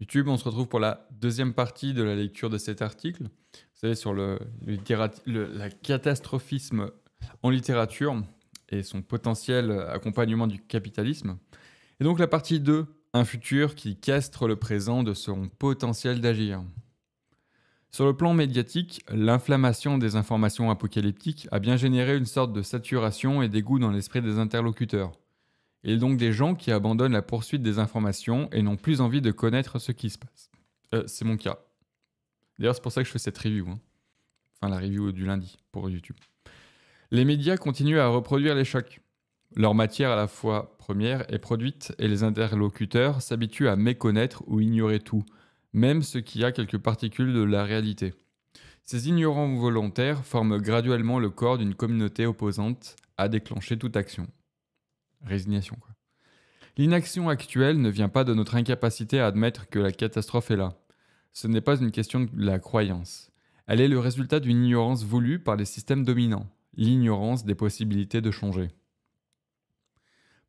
YouTube. On se retrouve pour la deuxième partie de la lecture de cet article. Vous sur le, catastrophisme en littérature et son potentiel accompagnement du capitalisme. Et donc la partie 2, un futur qui castre le présent de son potentiel d'agir. Sur le plan médiatique, l'inflammation des informations apocalyptiques a bien généré une sorte de saturation et dégoût dans l'esprit des interlocuteurs et donc des gens qui abandonnent la poursuite des informations et n'ont plus envie de connaître ce qui se passe. Euh, c'est mon cas. D'ailleurs, c'est pour ça que je fais cette review. Hein. Enfin, la review du lundi pour YouTube. Les médias continuent à reproduire les chocs. Leur matière à la fois première est produite et les interlocuteurs s'habituent à méconnaître ou ignorer tout, même ce qui a quelques particules de la réalité. Ces ignorants volontaires forment graduellement le corps d'une communauté opposante à déclencher toute action. Résignation, L'inaction actuelle ne vient pas de notre incapacité à admettre que la catastrophe est là. Ce n'est pas une question de la croyance. Elle est le résultat d'une ignorance voulue par les systèmes dominants, l'ignorance des possibilités de changer.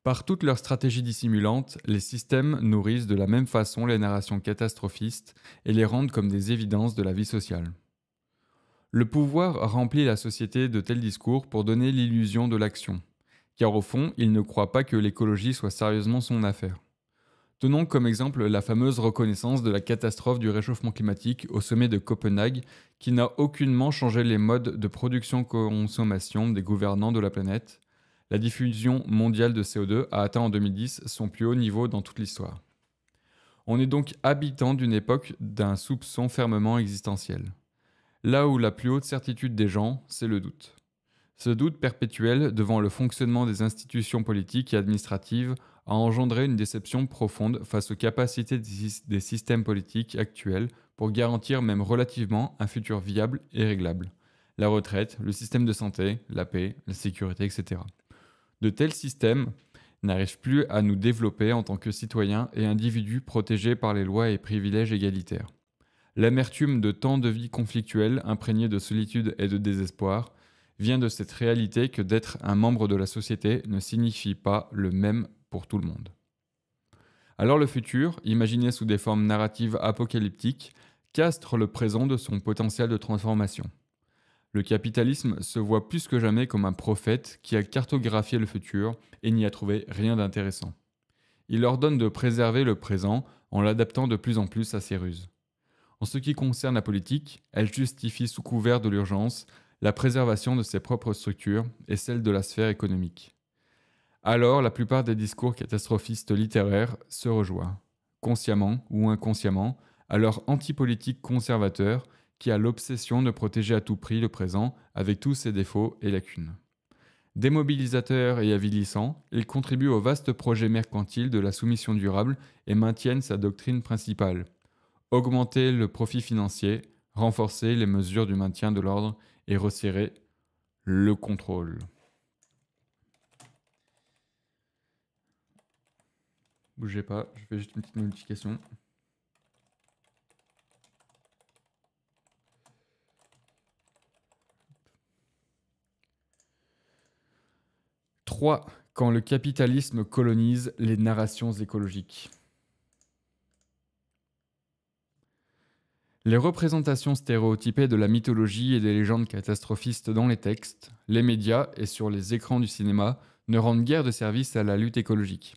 Par toutes leurs stratégies dissimulantes, les systèmes nourrissent de la même façon les narrations catastrophistes et les rendent comme des évidences de la vie sociale. Le pouvoir remplit la société de tels discours pour donner l'illusion de l'action car au fond, il ne croit pas que l'écologie soit sérieusement son affaire. Tenons comme exemple la fameuse reconnaissance de la catastrophe du réchauffement climatique au sommet de Copenhague, qui n'a aucunement changé les modes de production-consommation des gouvernants de la planète. La diffusion mondiale de CO2 a atteint en 2010 son plus haut niveau dans toute l'histoire. On est donc habitant d'une époque d'un soupçon fermement existentiel. Là où la plus haute certitude des gens, c'est le doute. Ce doute perpétuel devant le fonctionnement des institutions politiques et administratives a engendré une déception profonde face aux capacités des systèmes politiques actuels pour garantir même relativement un futur viable et réglable. La retraite, le système de santé, la paix, la sécurité, etc. De tels systèmes n'arrivent plus à nous développer en tant que citoyens et individus protégés par les lois et privilèges égalitaires. L'amertume de tant de vies conflictuelles imprégnées de solitude et de désespoir, vient de cette réalité que d'être un membre de la société ne signifie pas le même pour tout le monde. Alors le futur, imaginé sous des formes narratives apocalyptiques, castre le présent de son potentiel de transformation. Le capitalisme se voit plus que jamais comme un prophète qui a cartographié le futur et n'y a trouvé rien d'intéressant. Il ordonne de préserver le présent en l'adaptant de plus en plus à ses ruses. En ce qui concerne la politique, elle justifie sous couvert de l'urgence la préservation de ses propres structures et celle de la sphère économique. Alors, la plupart des discours catastrophistes littéraires se rejoignent, consciemment ou inconsciemment, à leur antipolitique conservateur qui a l'obsession de protéger à tout prix le présent avec tous ses défauts et lacunes. Démobilisateurs et avilissants, ils contribuent au vaste projet mercantile de la soumission durable et maintiennent sa doctrine principale. Augmenter le profit financier, renforcer les mesures du maintien de l'ordre et resserrer le contrôle. Bougez pas, je fais juste une petite modification. 3. Quand le capitalisme colonise les narrations écologiques. Les représentations stéréotypées de la mythologie et des légendes catastrophistes dans les textes, les médias et sur les écrans du cinéma ne rendent guère de service à la lutte écologique.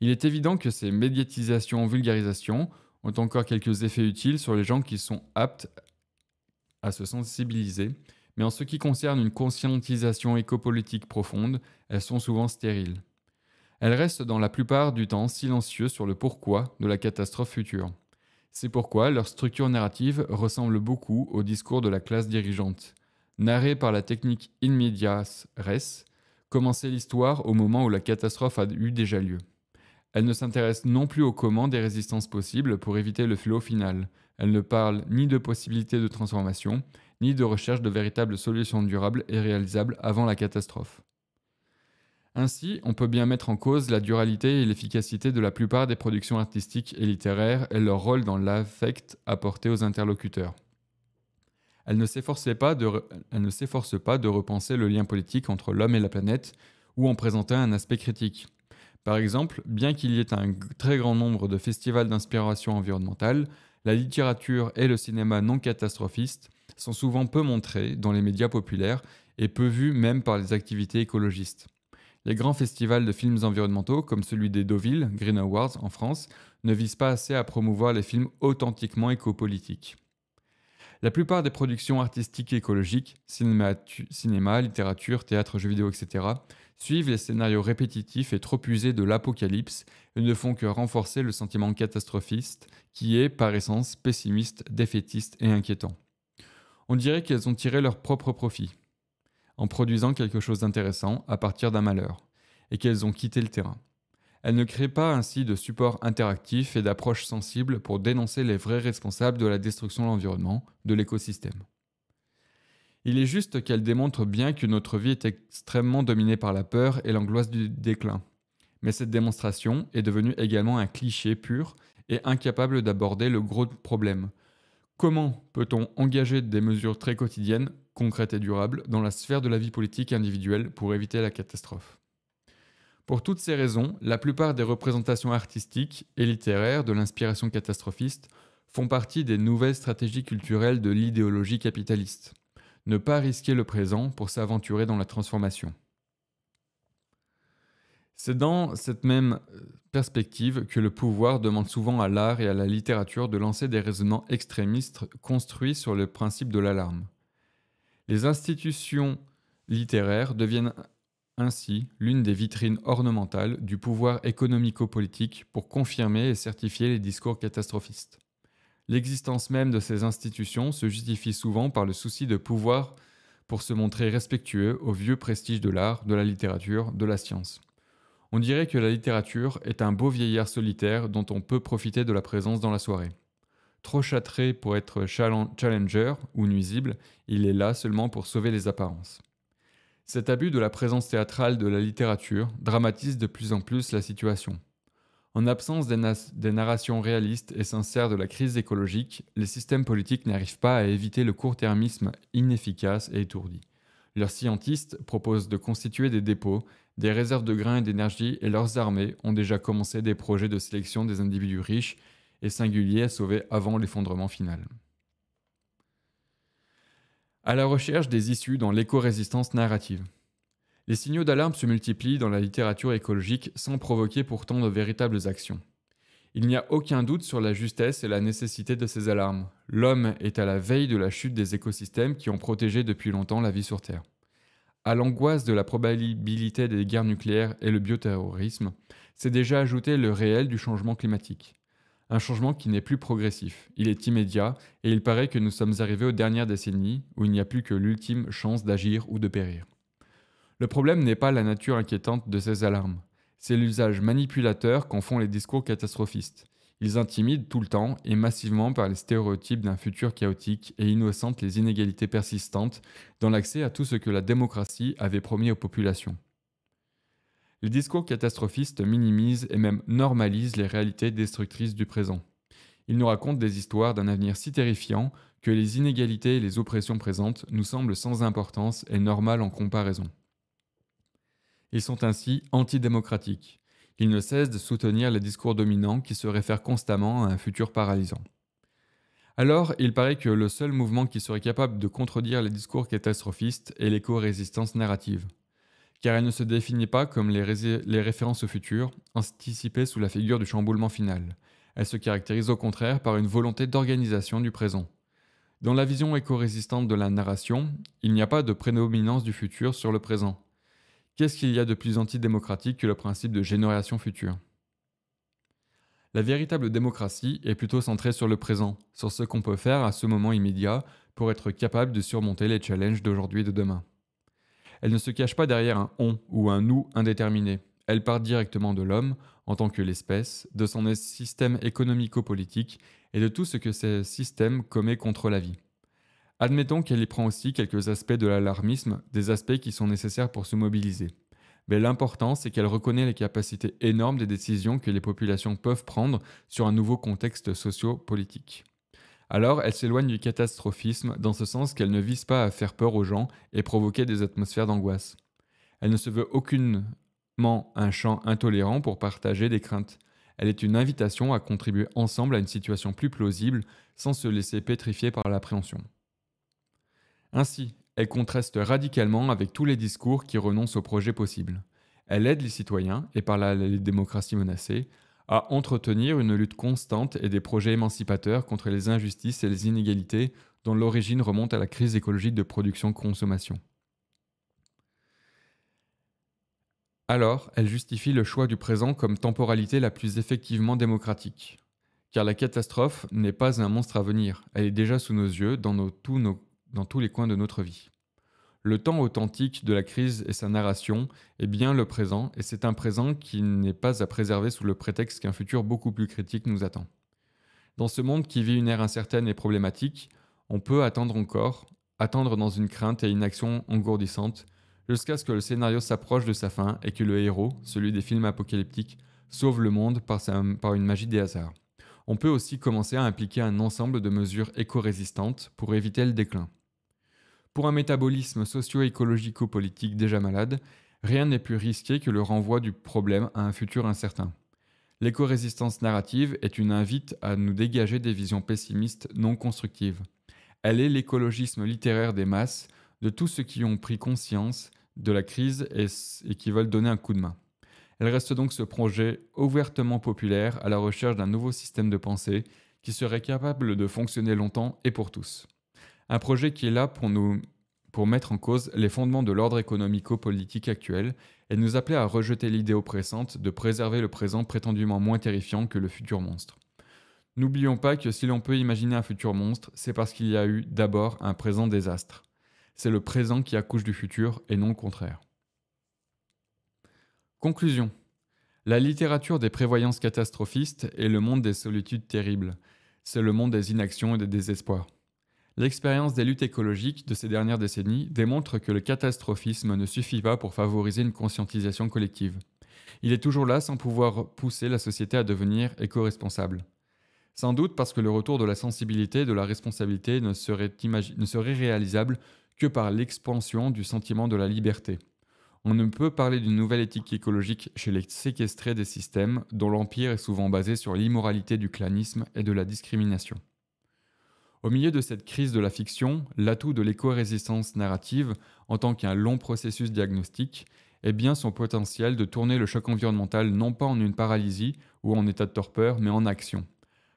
Il est évident que ces médiatisations, vulgarisations ont encore quelques effets utiles sur les gens qui sont aptes à se sensibiliser, mais en ce qui concerne une conscientisation écopolitique profonde, elles sont souvent stériles. Elles restent dans la plupart du temps silencieuses sur le pourquoi de la catastrophe future. C'est pourquoi leur structure narrative ressemble beaucoup au discours de la classe dirigeante. Narrée par la technique in medias res, commencer l'histoire au moment où la catastrophe a eu déjà lieu. Elle ne s'intéresse non plus au comment des résistances possibles pour éviter le flot final. Elle ne parle ni de possibilités de transformation, ni de recherche de véritables solutions durables et réalisables avant la catastrophe. Ainsi, on peut bien mettre en cause la duralité et l'efficacité de la plupart des productions artistiques et littéraires et leur rôle dans l'affect apporté aux interlocuteurs. Elle ne pas de, s'efforce pas de repenser le lien politique entre l'homme et la planète ou en présentant un aspect critique. Par exemple, bien qu'il y ait un très grand nombre de festivals d'inspiration environnementale, la littérature et le cinéma non catastrophistes sont souvent peu montrés dans les médias populaires et peu vus même par les activités écologistes. Les grands festivals de films environnementaux, comme celui des Deauville, Green Awards en France, ne visent pas assez à promouvoir les films authentiquement écopolitiques. La plupart des productions artistiques et écologiques, cinéma, cinéma, littérature, théâtre, jeux vidéo, etc., suivent les scénarios répétitifs et trop usés de l'apocalypse et ne font que renforcer le sentiment catastrophiste qui est, par essence, pessimiste, défaitiste et inquiétant. On dirait qu'elles ont tiré leur propre profit en produisant quelque chose d'intéressant à partir d'un malheur, et qu'elles ont quitté le terrain. Elles ne créent pas ainsi de support interactif et d'approche sensible pour dénoncer les vrais responsables de la destruction de l'environnement, de l'écosystème. Il est juste qu'elles démontrent bien que notre vie est extrêmement dominée par la peur et l'angoisse du déclin. Mais cette démonstration est devenue également un cliché pur et incapable d'aborder le gros problème, Comment peut-on engager des mesures très quotidiennes, concrètes et durables dans la sphère de la vie politique individuelle pour éviter la catastrophe Pour toutes ces raisons, la plupart des représentations artistiques et littéraires de l'inspiration catastrophiste font partie des nouvelles stratégies culturelles de l'idéologie capitaliste. Ne pas risquer le présent pour s'aventurer dans la transformation. C'est dans cette même euh, perspective que le pouvoir demande souvent à l'art et à la littérature de lancer des raisonnements extrémistes construits sur le principe de l'alarme. Les institutions littéraires deviennent ainsi l'une des vitrines ornementales du pouvoir économico-politique pour confirmer et certifier les discours catastrophistes. L'existence même de ces institutions se justifie souvent par le souci de pouvoir pour se montrer respectueux au vieux prestige de l'art, de la littérature, de la science. On dirait que la littérature est un beau vieillard solitaire dont on peut profiter de la présence dans la soirée. Trop châtré pour être challenger ou nuisible, il est là seulement pour sauver les apparences. Cet abus de la présence théâtrale de la littérature dramatise de plus en plus la situation. En absence des, narrations réalistes et sincères de la crise écologique, les systèmes politiques n'arrivent pas à éviter le court-termisme inefficace et étourdi. Leurs scientistes proposent de constituer des dépôts, des réserves de grains et d'énergie et leurs armées ont déjà commencé des projets de sélection des individus riches et singuliers à sauver avant l'effondrement final. À la recherche des issues dans l'éco-résistance narrative. Les signaux d'alarme se multiplient dans la littérature écologique sans provoquer pourtant de véritables actions. Il n'y a aucun doute sur la justesse et la nécessité de ces alarmes. L'homme est à la veille de la chute des écosystèmes qui ont protégé depuis longtemps la vie sur Terre. À l'angoisse de la probabilité des guerres nucléaires et le bioterrorisme, s'est déjà ajouté le réel du changement climatique. Un changement qui n'est plus progressif, il est immédiat et il paraît que nous sommes arrivés aux dernières décennies où il n'y a plus que l'ultime chance d'agir ou de périr. Le problème n'est pas la nature inquiétante de ces alarmes, c'est l'usage manipulateur qu'en font les discours catastrophistes. Ils intimident tout le temps et massivement par les stéréotypes d'un futur chaotique et innocentent les inégalités persistantes dans l'accès à tout ce que la démocratie avait promis aux populations. Les discours catastrophistes minimisent et même normalisent les réalités destructrices du présent. Ils nous racontent des histoires d'un avenir si terrifiant que les inégalités et les oppressions présentes nous semblent sans importance et normales en comparaison. Ils sont ainsi antidémocratiques. Il ne cesse de soutenir les discours dominants qui se réfèrent constamment à un futur paralysant. Alors, il paraît que le seul mouvement qui serait capable de contredire les discours catastrophistes est l'éco-résistance narrative, car elle ne se définit pas comme les, les références au futur, anticipées sous la figure du chamboulement final. Elle se caractérise au contraire par une volonté d'organisation du présent. Dans la vision éco-résistante de la narration, il n'y a pas de prédominance du futur sur le présent. Qu'est-ce qu'il y a de plus antidémocratique que le principe de génération future La véritable démocratie est plutôt centrée sur le présent, sur ce qu'on peut faire à ce moment immédiat pour être capable de surmonter les challenges d'aujourd'hui et de demain. Elle ne se cache pas derrière un on ou un nous indéterminé. Elle part directement de l'homme en tant que l'espèce, de son système économico-politique et de tout ce que ce système commet contre la vie. Admettons qu'elle y prend aussi quelques aspects de l'alarmisme, des aspects qui sont nécessaires pour se mobiliser. Mais l'important, c'est qu'elle reconnaît les capacités énormes des décisions que les populations peuvent prendre sur un nouveau contexte socio-politique. Alors, elle s'éloigne du catastrophisme dans ce sens qu'elle ne vise pas à faire peur aux gens et provoquer des atmosphères d'angoisse. Elle ne se veut aucunement un champ intolérant pour partager des craintes. Elle est une invitation à contribuer ensemble à une situation plus plausible sans se laisser pétrifier par l'appréhension. Ainsi, elle contraste radicalement avec tous les discours qui renoncent au projet possible. Elle aide les citoyens, et par là les démocraties menacées, à entretenir une lutte constante et des projets émancipateurs contre les injustices et les inégalités dont l'origine remonte à la crise écologique de production-consommation. Alors, elle justifie le choix du présent comme temporalité la plus effectivement démocratique. Car la catastrophe n'est pas un monstre à venir, elle est déjà sous nos yeux, dans nos, tous nos dans tous les coins de notre vie. Le temps authentique de la crise et sa narration est bien le présent, et c'est un présent qui n'est pas à préserver sous le prétexte qu'un futur beaucoup plus critique nous attend. Dans ce monde qui vit une ère incertaine et problématique, on peut attendre encore, attendre dans une crainte et une action engourdissante, jusqu'à ce que le scénario s'approche de sa fin et que le héros, celui des films apocalyptiques, sauve le monde par, par une magie des hasards. On peut aussi commencer à impliquer un ensemble de mesures éco-résistantes pour éviter le déclin. Pour un métabolisme socio-écologico-politique déjà malade, rien n'est plus risqué que le renvoi du problème à un futur incertain. L'éco-résistance narrative est une invite à nous dégager des visions pessimistes non constructives. Elle est l'écologisme littéraire des masses, de tous ceux qui ont pris conscience de la crise et, et qui veulent donner un coup de main. Elle reste donc ce projet ouvertement populaire à la recherche d'un nouveau système de pensée qui serait capable de fonctionner longtemps et pour tous. Un projet qui est là pour nous pour mettre en cause les fondements de l'ordre économico-politique actuel et nous appeler à rejeter l'idée oppressante de préserver le présent prétendument moins terrifiant que le futur monstre. N'oublions pas que si l'on peut imaginer un futur monstre, c'est parce qu'il y a eu d'abord un présent désastre. C'est le présent qui accouche du futur et non le contraire. Conclusion. La littérature des prévoyances catastrophistes est le monde des solitudes terribles. C'est le monde des inactions et des désespoirs. L'expérience des luttes écologiques de ces dernières décennies démontre que le catastrophisme ne suffit pas pour favoriser une conscientisation collective. Il est toujours là sans pouvoir pousser la société à devenir éco-responsable. Sans doute parce que le retour de la sensibilité et de la responsabilité ne serait, réalisable que par l'expansion du sentiment de la liberté. On ne peut parler d'une nouvelle éthique écologique chez les séquestrés des systèmes dont l'empire est souvent basé sur l'immoralité du clanisme et de la discrimination. Au milieu de cette crise de la fiction, l'atout de l'éco-résistance narrative, en tant qu'un long processus diagnostique, est bien son potentiel de tourner le choc environnemental non pas en une paralysie ou en état de torpeur, mais en action.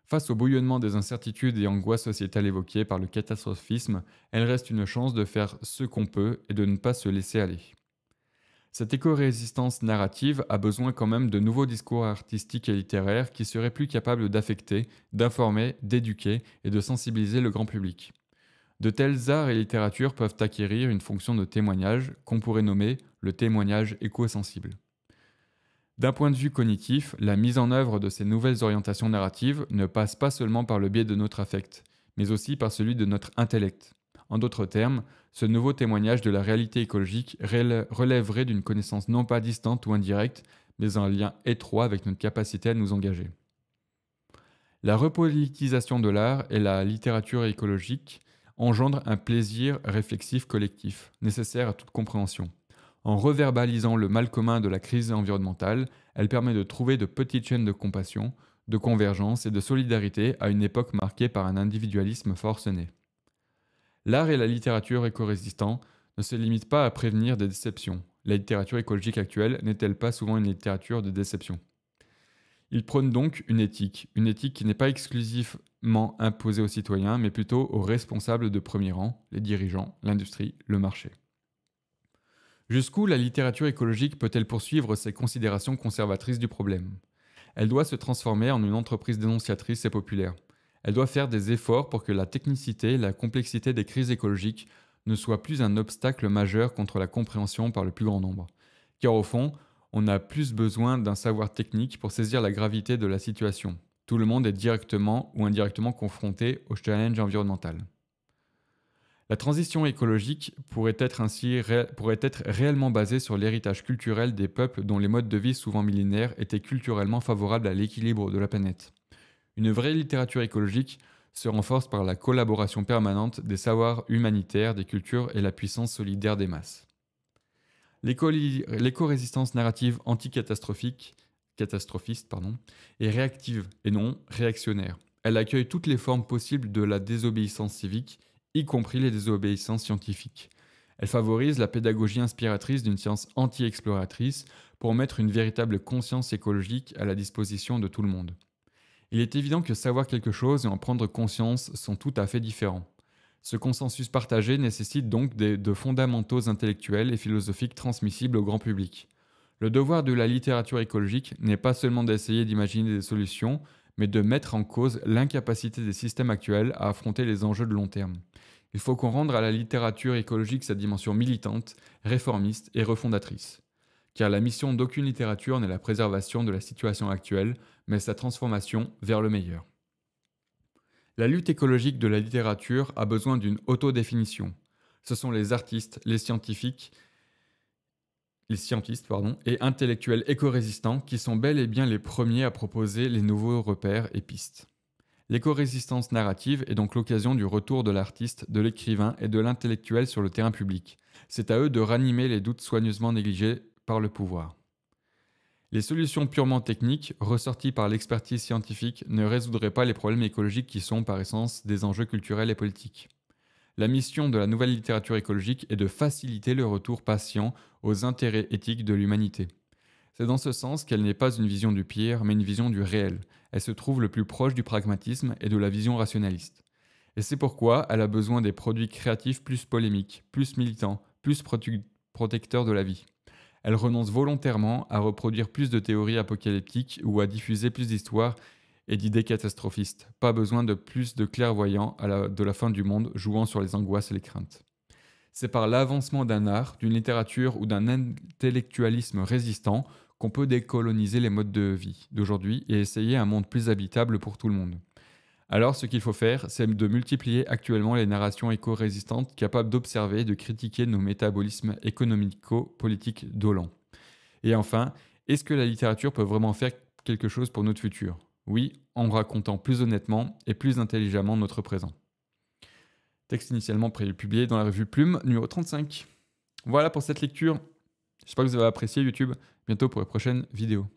Face au bouillonnement des incertitudes et angoisses sociétales évoquées par le catastrophisme, elle reste une chance de faire ce qu'on peut et de ne pas se laisser aller. Cette éco-résistance narrative a besoin quand même de nouveaux discours artistiques et littéraires qui seraient plus capables d'affecter, d'informer, d'éduquer et de sensibiliser le grand public. De tels arts et littératures peuvent acquérir une fonction de témoignage qu'on pourrait nommer le témoignage éco-sensible. D'un point de vue cognitif, la mise en œuvre de ces nouvelles orientations narratives ne passe pas seulement par le biais de notre affect, mais aussi par celui de notre intellect. En d'autres termes, ce nouveau témoignage de la réalité écologique relèverait d'une connaissance non pas distante ou indirecte, mais un lien étroit avec notre capacité à nous engager. La repolitisation de l'art et la littérature écologique engendre un plaisir réflexif collectif, nécessaire à toute compréhension. En reverbalisant le mal commun de la crise environnementale, elle permet de trouver de petites chaînes de compassion, de convergence et de solidarité à une époque marquée par un individualisme forcené. L'art et la littérature éco-résistants ne se limitent pas à prévenir des déceptions. La littérature écologique actuelle n'est-elle pas souvent une littérature de déception Ils prônent donc une éthique, une éthique qui n'est pas exclusivement imposée aux citoyens, mais plutôt aux responsables de premier rang, les dirigeants, l'industrie, le marché. Jusqu'où la littérature écologique peut-elle poursuivre ses considérations conservatrices du problème Elle doit se transformer en une entreprise dénonciatrice et populaire. Elle doit faire des efforts pour que la technicité et la complexité des crises écologiques ne soient plus un obstacle majeur contre la compréhension par le plus grand nombre. Car au fond, on a plus besoin d'un savoir technique pour saisir la gravité de la situation. Tout le monde est directement ou indirectement confronté au challenge environnemental. La transition écologique pourrait être ainsi pourrait être réellement basée sur l'héritage culturel des peuples dont les modes de vie souvent millénaires étaient culturellement favorables à l'équilibre de la planète. Une vraie littérature écologique se renforce par la collaboration permanente des savoirs humanitaires, des cultures et la puissance solidaire des masses. L'éco-résistance narrative anticatastrophique, catastrophiste, pardon, est réactive et non réactionnaire. Elle accueille toutes les formes possibles de la désobéissance civique, y compris les désobéissances scientifiques. Elle favorise la pédagogie inspiratrice d'une science anti-exploratrice pour mettre une véritable conscience écologique à la disposition de tout le monde. Il est évident que savoir quelque chose et en prendre conscience sont tout à fait différents. Ce consensus partagé nécessite donc des, de fondamentaux intellectuels et philosophiques transmissibles au grand public. Le devoir de la littérature écologique n'est pas seulement d'essayer d'imaginer des solutions, mais de mettre en cause l'incapacité des systèmes actuels à affronter les enjeux de long terme. Il faut qu'on rende à la littérature écologique sa dimension militante, réformiste et refondatrice. Car la mission d'aucune littérature n'est la préservation de la situation actuelle, mais sa transformation vers le meilleur. La lutte écologique de la littérature a besoin d'une autodéfinition. Ce sont les artistes, les scientifiques, les et intellectuels éco-résistants qui sont bel et bien les premiers à proposer les nouveaux repères et pistes. L'éco-résistance narrative est donc l'occasion du retour de l'artiste, de l'écrivain et de l'intellectuel sur le terrain public. C'est à eux de ranimer les doutes soigneusement négligés par le pouvoir. Les solutions purement techniques, ressorties par l'expertise scientifique, ne résoudraient pas les problèmes écologiques qui sont, par essence, des enjeux culturels et politiques. La mission de la nouvelle littérature écologique est de faciliter le retour patient aux intérêts éthiques de l'humanité. C'est dans ce sens qu'elle n'est pas une vision du pire, mais une vision du réel. Elle se trouve le plus proche du pragmatisme et de la vision rationaliste. Et c'est pourquoi elle a besoin des produits créatifs plus polémiques, plus militants, plus protecteurs de la vie elle renonce volontairement à reproduire plus de théories apocalyptiques ou à diffuser plus d'histoires et d'idées catastrophistes. Pas besoin de plus de clairvoyants à de la fin du monde jouant sur les angoisses et les craintes. C'est par l'avancement d'un art, d'une littérature ou d'un intellectualisme résistant qu'on peut décoloniser les modes de vie d'aujourd'hui et essayer un monde plus habitable pour tout le monde. Alors ce qu'il faut faire, c'est de multiplier actuellement les narrations éco-résistantes capables d'observer et de critiquer nos métabolismes économico-politiques dolents. Et enfin, est-ce que la littérature peut vraiment faire quelque chose pour notre futur Oui, en racontant plus honnêtement et plus intelligemment notre présent. Texte initialement publié dans la revue Plume, numéro 35. Voilà pour cette lecture. J'espère que vous avez apprécié YouTube. Bientôt pour les prochaines vidéos.